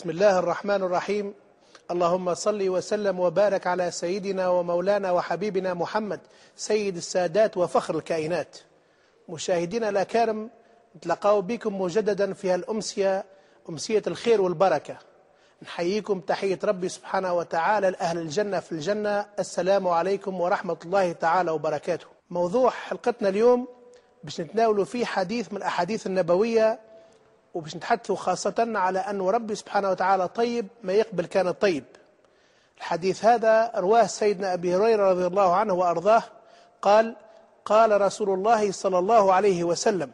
بسم الله الرحمن الرحيم اللهم صل وسلم وبارك على سيدنا ومولانا وحبيبنا محمد سيد السادات وفخر الكائنات مشاهدينا الأكارم نتلقاو بكم مجددا في هالأمسية أمسية الخير والبركة نحييكم تحية ربي سبحانه وتعالى لأهل الجنة في الجنة السلام عليكم ورحمة الله تعالى وبركاته موضوع حلقتنا اليوم باش نتناولوا فيه حديث من الأحاديث النبوية وباش نتحدثوا خاصة على أن ربي سبحانه وتعالى طيب ما يقبل كان الطيب الحديث هذا رواه سيدنا أبي هريرة رضي الله عنه وأرضاه قال قال رسول الله صلى الله عليه وسلم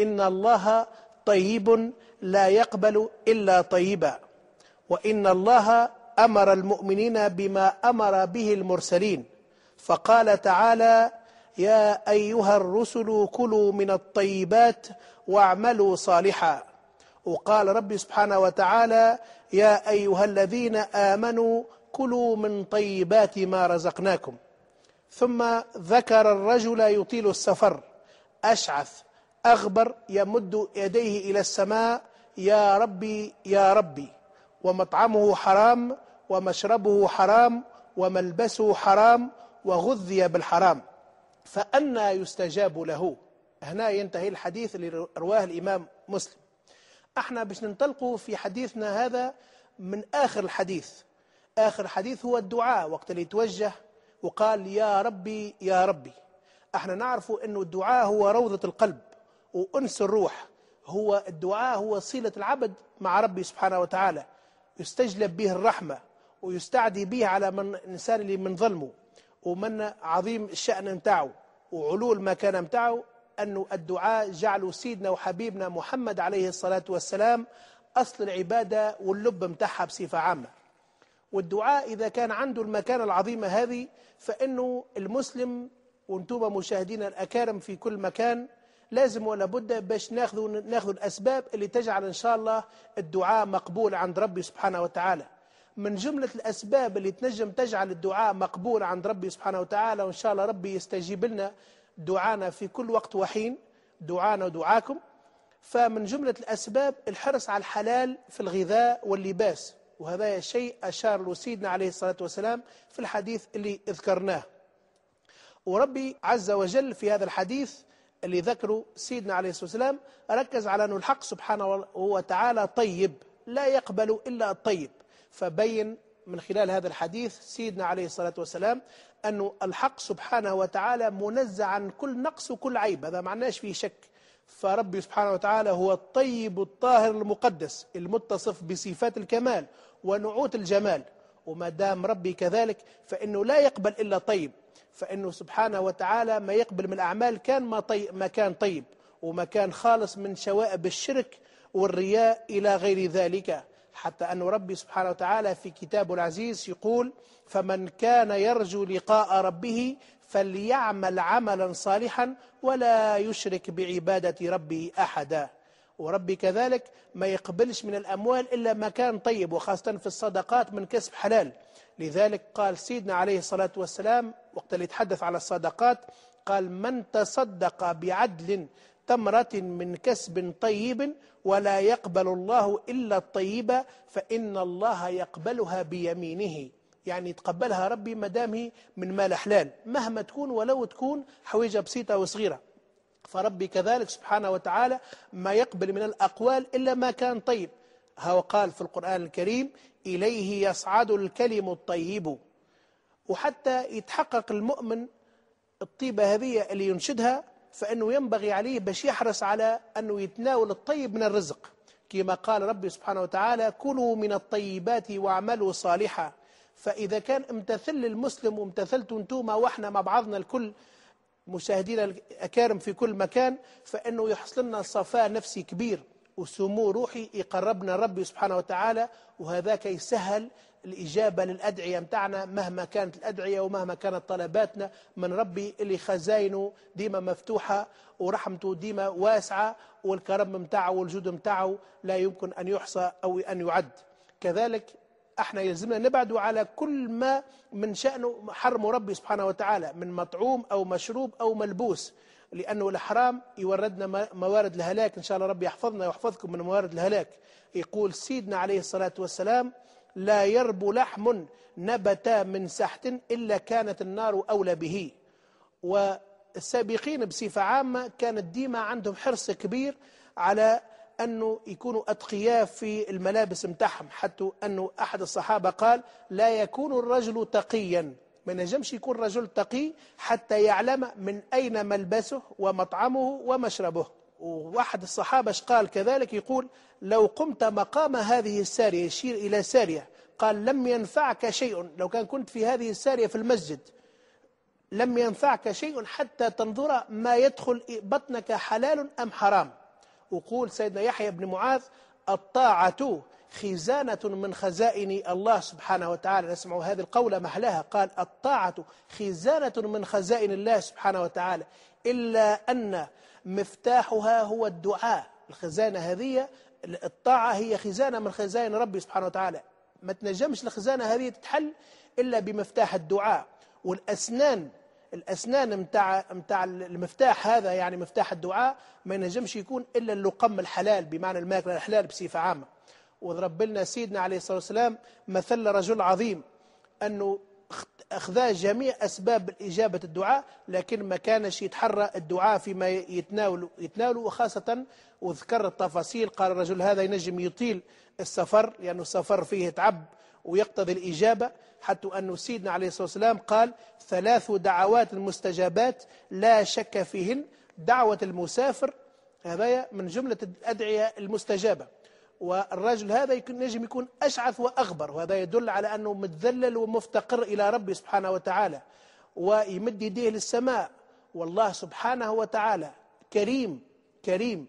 إن الله طيب لا يقبل إلا طيبا وإن الله أمر المؤمنين بما أمر به المرسلين فقال تعالى يا أيها الرسل كلوا من الطيبات واعملوا صالحا وقال ربي سبحانه وتعالى يا أيها الذين آمنوا كلوا من طيبات ما رزقناكم ثم ذكر الرجل يطيل السفر أشعث أغبر يمد يديه إلى السماء يا ربي يا ربي ومطعمه حرام ومشربه حرام وملبسه حرام وغذي بالحرام فأنا يستجاب له هنا ينتهي الحديث اللي رواه الإمام مسلم احنا باش ننطلقوا في حديثنا هذا من آخر الحديث آخر حديث هو الدعاء وقت اللي توجه وقال يا ربي يا ربي احنا نعرف انه الدعاء هو روضة القلب وأنس الروح هو الدعاء هو صلة العبد مع ربي سبحانه وتعالى يستجلب به الرحمة ويستعدي به على من الإنسان اللي من ظلمه ومن عظيم الشأن نتاعو وعلو المكانة نتاعو أن الدعاء جعلوا سيدنا وحبيبنا محمد عليه الصلاة والسلام أصل العبادة واللب متاحها بصفة عامة والدعاء إذا كان عنده المكانة العظيمة هذه فإنه المسلم وانتم مشاهدينا الأكارم في كل مكان لازم ولا بد باش ناخذ ناخذ الأسباب اللي تجعل إن شاء الله الدعاء مقبول عند ربي سبحانه وتعالى من جملة الأسباب اللي تنجم تجعل الدعاء مقبول عند ربي سبحانه وتعالى وإن شاء الله ربي يستجيب لنا دعانا في كل وقت وحين دعانا ودعاكم فمن جملة الأسباب الحرص على الحلال في الغذاء واللباس وهذا شيء أشار له سيدنا عليه الصلاة والسلام في الحديث اللي ذكرناه وربي عز وجل في هذا الحديث اللي ذكره سيدنا عليه الصلاة والسلام ركز على أن الحق سبحانه وتعالى طيب لا يقبل إلا الطيب فبين من خلال هذا الحديث سيدنا عليه الصلاة والسلام أن الحق سبحانه وتعالى منزع عن كل نقص وكل عيب هذا معناش فيه شك فربي سبحانه وتعالى هو الطيب الطاهر المقدس المتصف بصفات الكمال ونعوت الجمال وما دام ربي كذلك فإنه لا يقبل إلا طيب فإنه سبحانه وتعالى ما يقبل من الأعمال كان ما, طيب ما كان طيب وما كان خالص من شوائب الشرك والرياء إلى غير ذلك حتى أن ربي سبحانه وتعالى في كتابه العزيز يقول فمن كان يرجو لقاء ربه فليعمل عملا صالحا ولا يشرك بعبادة ربه أحدا وربي كذلك ما يقبلش من الأموال إلا ما كان طيب وخاصة في الصدقات من كسب حلال لذلك قال سيدنا عليه الصلاة والسلام وقت اللي يتحدث على الصدقات قال من تصدق بعدل تمرة من كسب طيب ولا يقبل الله إلا الطيبة فإن الله يقبلها بيمينه يعني يتقبلها ربي هي من مال حلال مهما تكون ولو تكون حويجة بسيطة وصغيرة فربي كذلك سبحانه وتعالى ما يقبل من الأقوال إلا ما كان طيب هو قال في القرآن الكريم إليه يصعد الكلم الطيب وحتى يتحقق المؤمن الطيبة هذه اللي ينشدها فأنه ينبغي عليه باش يحرص على أنه يتناول الطيب من الرزق كما قال ربي سبحانه وتعالى كلوا من الطيبات واعملوا صالحا فإذا كان امتثل المسلم وامتثلتوا انتوما وإحنا مع بعضنا الكل مشاهدينا الأكارم في كل مكان فإنه يحصل لنا صفاء نفسي كبير وسمو روحي يقربنا ربي سبحانه وتعالى وهذاك يسهل الإجابة للأدعية متاعنا مهما كانت الأدعية ومهما كانت طلباتنا من ربي اللي خزاينه ديما مفتوحة ورحمته ديما واسعة والكرم متاعه والجود متاعه لا يمكن أن يحصى أو أن يعد كذلك احنا يلزمنا نبعد على كل ما من شأنه حرم ربي سبحانه وتعالى من مطعوم أو مشروب أو ملبوس لأنه الحرام يوردنا موارد الهلاك إن شاء الله ربي يحفظنا ويحفظكم من موارد الهلاك يقول سيدنا عليه الصلاة والسلام لا يرب لحم نبت من سحت إلا كانت النار أولى به والسابقين بصفة عامة كانت ديما عندهم حرص كبير على أنه يكونوا أتقياء في الملابس متحم حتى أنه أحد الصحابة قال لا يكون الرجل تقيا ما نجمش يكون رجل تقي حتى يعلم من أين ملبسه ومطعمه ومشربه وواحد الصحابة قال كذلك يقول لو قمت مقام هذه السارية يشير إلى سارية قال لم ينفعك شيء لو كان كنت في هذه السارية في المسجد لم ينفعك شيء حتى تنظر ما يدخل بطنك حلال أم حرام وقول سيدنا يحيى بن معاذ الطاعة خزانة من خزائن الله سبحانه وتعالى نسمع هذه القولة محلها قال الطاعة خزانة من خزائن الله سبحانه وتعالى إلا أن مفتاحها هو الدعاء الخزانة هذه الطاعة هي خزانة من خزائن ربي سبحانه وتعالى ما تنجمش الخزانة هذه تتحل إلا بمفتاح الدعاء والأسنان الأسنان متاع, متاع المفتاح هذا يعني مفتاح الدعاء ما ينجمش يكون إلا اللقم الحلال بمعنى الماكلة الحلال بصفة عامة وضرب لنا سيدنا عليه الصلاة والسلام مثل رجل عظيم أنه أخذ جميع أسباب إجابة الدعاء لكن ما كانش يتحرى الدعاء فيما يتناول يتناول وخاصة وذكر التفاصيل قال الرجل هذا ينجم يطيل السفر لأنه يعني السفر فيه تعب ويقتضي الإجابة حتى أن سيدنا عليه الصلاة والسلام قال ثلاث دعوات مستجابات لا شك فيهن دعوة المسافر هذا من جملة الأدعية المستجابة والرجل هذا يكون نجم يكون أشعث وأغبر وهذا يدل على أنه متذلل ومفتقر إلى ربي سبحانه وتعالى ويمد يديه للسماء والله سبحانه وتعالى كريم كريم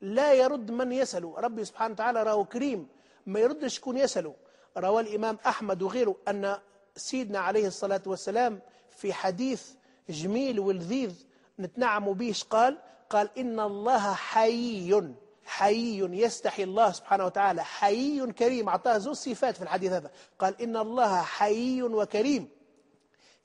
لا يرد من يسأله ربي سبحانه وتعالى راه كريم ما يردش يكون يسأله روى الإمام أحمد وغيره أن سيدنا عليه الصلاة والسلام في حديث جميل ولذيذ نتنعم به قال قال إن الله حيي حي يستحي الله سبحانه وتعالى حي كريم أعطاه ذو الصفات في الحديث هذا قال إن الله حي وكريم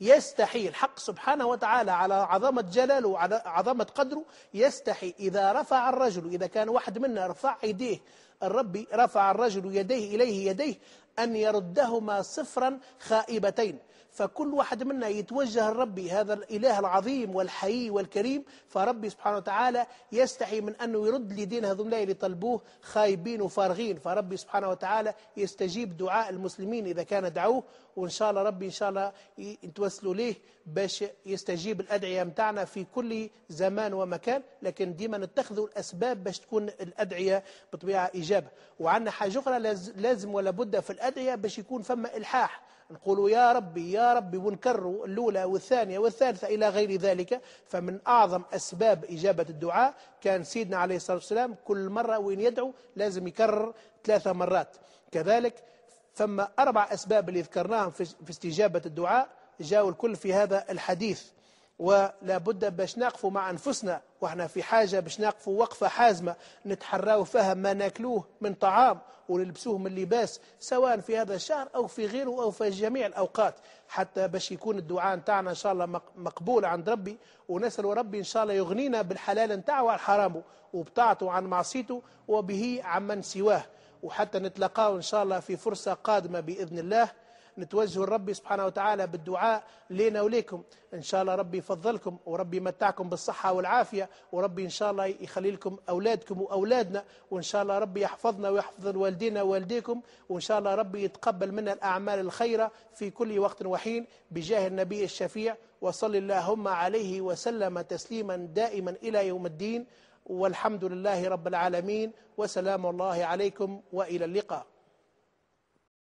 يستحي الحق سبحانه وتعالى على عظمة جلاله وعلى عظمة قدره يستحي إذا رفع الرجل إذا كان واحد منا رفع يديه الرب رفع الرجل يديه إليه يديه أن يردهما صفرا خائبتين فكل واحد منا يتوجه الرب هذا الإله العظيم والحي والكريم فربي سبحانه وتعالى يستحي من أنه يرد لدين هذولا اللي طلبوه خايبين وفارغين فربي سبحانه وتعالى يستجيب دعاء المسلمين إذا كان دعوه وإن شاء الله ربي إن شاء الله نتوسلوا ليه باش يستجيب الأدعية متاعنا في كل زمان ومكان لكن ديما نتخذوا الأسباب باش تكون الأدعية بطبيعة إيجابية الإجابة وعندنا حاجة أخرى لازم ولا بد في الأدعية باش يكون فما إلحاح نقولوا يا ربي يا ربي ونكرروا الأولى والثانية والثالثة إلى غير ذلك فمن أعظم أسباب إجابة الدعاء كان سيدنا عليه الصلاة والسلام كل مرة وين يدعو لازم يكرر ثلاثة مرات كذلك ثم أربع أسباب اللي ذكرناهم في استجابة الدعاء جاءوا الكل في هذا الحديث ولا بد باش نقفوا مع أنفسنا وإحنا في حاجة باش نقفوا وقفة حازمة نتحراو فيها ما ناكلوه من طعام ونلبسوه من لباس سواء في هذا الشهر أو في غيره أو في جميع الأوقات حتى باش يكون الدعاء نتاعنا إن شاء الله مقبول عند ربي ونسأل ربي إن شاء الله يغنينا بالحلال نتاعه وعن حرامه وبطاعته عن معصيته وبه عمن سواه وحتى نتلقاو إن شاء الله في فرصة قادمة بإذن الله نتوجه لربي سبحانه وتعالى بالدعاء لينا وليكم إن شاء الله ربي يفضلكم وربي يمتعكم بالصحة والعافية وربي إن شاء الله يخلي لكم أولادكم وأولادنا وإن شاء الله ربي يحفظنا ويحفظ والدينا ووالديكم وإن شاء الله ربي يتقبل منا الأعمال الخيرة في كل وقت وحين بجاه النبي الشفيع وصل اللهم عليه وسلم تسليما دائما إلى يوم الدين والحمد لله رب العالمين وسلام الله عليكم وإلى اللقاء